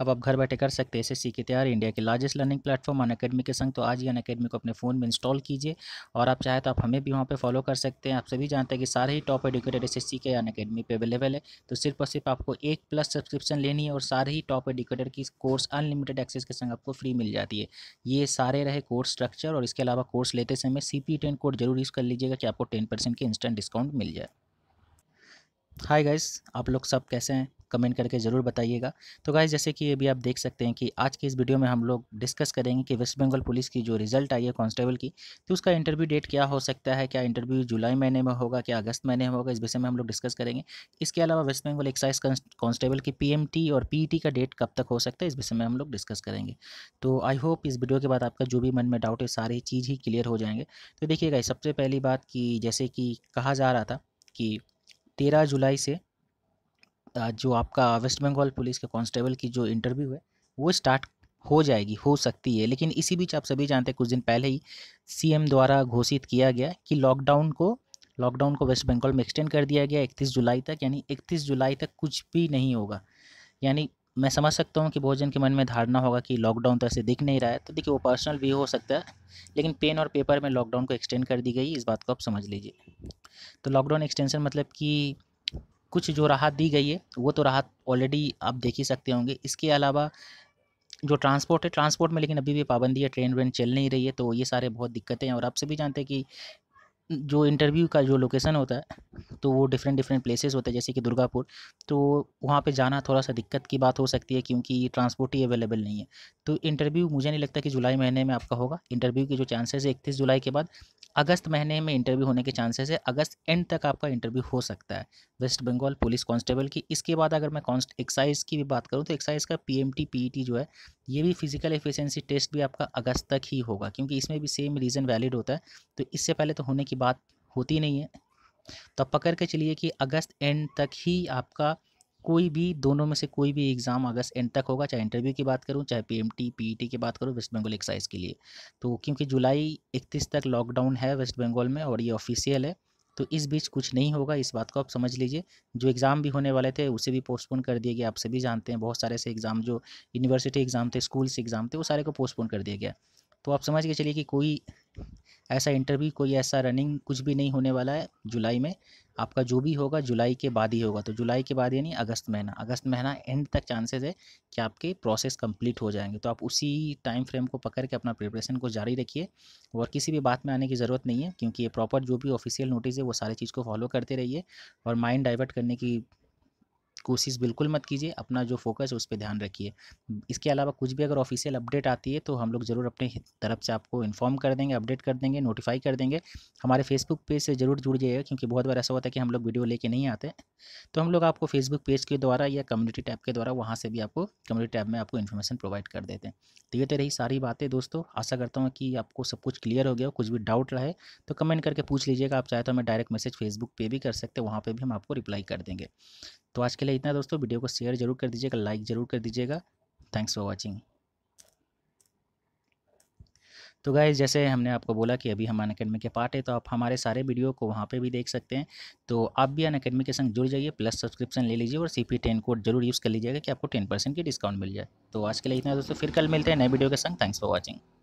अब आप घर बैठे कर सकते हैं एस की तैयारी इंडिया के largest learning platform Unacademy के संग तो आज ही अन अकेडमी को अपने फ़ोन में इंस्टॉल कीजिए और आप चाहे तो आप हमें भी वहाँ पर फॉलो कर सकते हैं आप सभी जानते हैं कि सारे ही टॉप एडुकेटेड एस के अन अकेडमी पर अवेलेबल है तो सिर्फ और सिर्फ आपको एक प्लस सब्सक्रिप्शन लेनी है और सारे ही टॉप एडुकेटेड की कोर्स अनलिमिटेड एक्सेस के संग आपको फ्री मिल जाती है ये सारे रहे कोर्स स्ट्रक्चर और इसके अलावा कोर्स लेते समय सी पी टेन कोड जरूर यूज़ कर लीजिएगा कि आपको टेन परसेंट इंस्टेंट डिस्काउंट मिल जाए हाय गाइस आप लोग सब कैसे हैं कमेंट करके ज़रूर बताइएगा तो गाइज जैसे कि अभी आप देख सकते हैं कि आज की इस वीडियो में हम लोग डिस्कस करेंगे कि वेस्ट बंगाल पुलिस की जो रिज़ल्ट आई है कांस्टेबल की तो उसका इंटरव्यू डेट क्या हो सकता है क्या इंटरव्यू जुलाई महीने में होगा क्या अगस्त महीने में होगा इस विषय में हम लोग डिस्कस करेंगे इसके अलावा वेस्ट बंगाल एक्साइज कॉन्स्टेबल की पी और पी का डेट कब तक हो सकता है इस विषय में हम लोग डिस्कस करेंगे तो आई होप इस वीडियो के बाद आपका जो भी मन में डाउट है सारी चीज़ ही क्लियर हो जाएंगे तो देखिएगा सबसे पहली बात कि जैसे कि कहा जा रहा था कि तेरह जुलाई से जो आपका वेस्ट बंगाल पुलिस के कांस्टेबल की जो इंटरव्यू है वो स्टार्ट हो जाएगी हो सकती है लेकिन इसी बीच आप सभी जानते हैं कुछ दिन पहले ही सीएम द्वारा घोषित किया गया कि लॉकडाउन को लॉकडाउन को वेस्ट बंगाल में एक्सटेंड कर दिया गया इकतीस जुलाई तक यानी इकतीस जुलाई तक कुछ भी नहीं होगा यानी मैं समझ सकता हूँ कि भोजन के मन में धारणा होगा कि लॉकडाउन तो ऐसे दिख नहीं रहा है तो देखिए वो पर्सनल भी हो सकता है लेकिन पेन और पेपर में लॉकडाउन को एक्सटेंड कर दी गई इस बात को आप समझ लीजिए तो लॉकडाउन एक्सटेंशन मतलब कि कुछ जो राहत दी गई है वो तो राहत ऑलरेडी आप देख ही सकते होंगे इसके अलावा जो ट्रांसपोर्ट है ट्रांसपोर्ट में लेकिन अभी भी पाबंदी है ट्रेन व्रेन चल नहीं रही है तो ये सारे बहुत दिक्कतें हैं और आप सभी जानते हैं कि जो इंटरव्यू का जो लोकेशन होता है तो वो डिफरेंट डिफरेंट प्लेसेस होते हैं जैसे कि दुर्गापुर तो वहाँ पे जाना थोड़ा सा दिक्कत की बात हो सकती है क्योंकि ट्रांसपोर्ट ही अवेलेबल नहीं है तो इंटरव्यू मुझे नहीं लगता कि जुलाई महीने में आपका होगा इंटरव्यू के जो चांसेस है इकतीस जुलाई के बाद अगस्त महीने में इंटरव्यू होने के चांसेस है अगस्त एंड तक आपका इंटरव्यू हो सकता है वेस्ट बंगाल पुलिस कांस्टेबल की इसके बाद अगर मैं कॉन्स्ट एक्साइज की भी बात करूँ तो एक्साइज का P M T P E T जो है ये भी फिजिकल एफिशिएंसी टेस्ट भी आपका अगस्त तक ही होगा क्योंकि इसमें भी सेम रीज़न वैलिड होता है तो इससे पहले तो होने की बात होती नहीं है तो पकड़ के चलिए कि अगस्त एंड तक ही आपका कोई भी दोनों में से कोई भी एग्ज़ाम अगस्त एंड तक होगा चाहे इंटरव्यू की बात करूँ चाहे पी पीईटी e की बात करूँ वेस्ट बंगाल एक्साइज के लिए तो क्योंकि जुलाई इकतीस तक लॉकडाउन है वेस्ट बंगाल में और ये ऑफिशियल है तो इस बीच कुछ नहीं होगा इस बात को आप समझ लीजिए जो एग्ज़ाम भी होने वाले थे उसे भी पोस्टपोन कर दिया गया आप सभी जानते हैं बहुत सारे से एग्ज़ाम जो यूनिवर्सिटी एग्ज़ाम थे स्कूल से एग्ज़ाम थे वो सारे को पोस्टपोन कर दिया गया तो आप समझ के चलिए कि कोई ऐसा इंटरव्यू कोई ऐसा रनिंग कुछ भी नहीं होने वाला है जुलाई में आपका जो भी होगा जुलाई के बाद ही होगा तो जुलाई के बाद यानी अगस्त महीना अगस्त महीना एंड तक चांसेस है कि आपके प्रोसेस कंप्लीट हो जाएंगे तो आप उसी टाइम फ्रेम को पकड़ के अपना प्रिपरेशन को जारी रखिए और किसी भी बात में आने की ज़रूरत नहीं है क्योंकि ये प्रॉपर जो भी ऑफिशियल नोटिस है वो सारी चीज़ को फॉलो करते रहिए और माइंड डाइवर्ट करने की कोशिश बिल्कुल मत कीजिए अपना जो फोकस है उस पर ध्यान रखिए इसके अलावा कुछ भी अगर ऑफिशियल अपडेट आती है तो हम लोग ज़रूर अपने तरफ से आपको इन्फॉर्म कर देंगे अपडेट कर देंगे नोटिफाई कर देंगे हमारे फेसबुक पेज से ज़रूर जुड़ जाइएगा क्योंकि बहुत बार ऐसा होता है कि हम लोग वीडियो लेके नहीं आते तो हम लोग आपको फेसबुक पेज के द्वारा या कम्युनिटी टैब के द्वारा वहाँ से भी आपको कम्युनिटी टैब में आपको इन्फॉर्मेशन प्रोवाइड कर देते हैं तो ये तो रही सारी बातें दोस्तों आशा करता हूँ कि आपको सब कुछ क्लियर हो गया कुछ भी डाउट रहे तो कमेंट करके पूछ लीजिएगा आप चाहे तो हमें डायरेक्ट मैसेज फेसबुक पर भी कर सकते हैं वहाँ पर भी हम आपको रिप्लाई कर देंगे तो आज के लिए इतना दोस्तों वीडियो को शेयर जरूर कर दीजिएगा लाइक जरूर कर दीजिएगा थैंक्स फॉर वॉचिंग तो गाइज जैसे हमने आपको बोला कि अभी हम अन अकेडमी के पार्ट है तो आप हमारे सारे वीडियो को वहाँ पे भी देख सकते हैं तो आप भी अन अकेडमी के संग जुड़ जाइए प्लस सब्सक्रिप्शन ले लीजिए और सी पी टेन कोड जरूर यूज़ कर लीजिएगा कि आपको टेन परसेंट की डिस्काउंट मिल जाए तो आज के लिए इतना दोस्तों फिर कल मिलते हैं नए वीडियो के संग थैंक्स फॉर वॉचिंग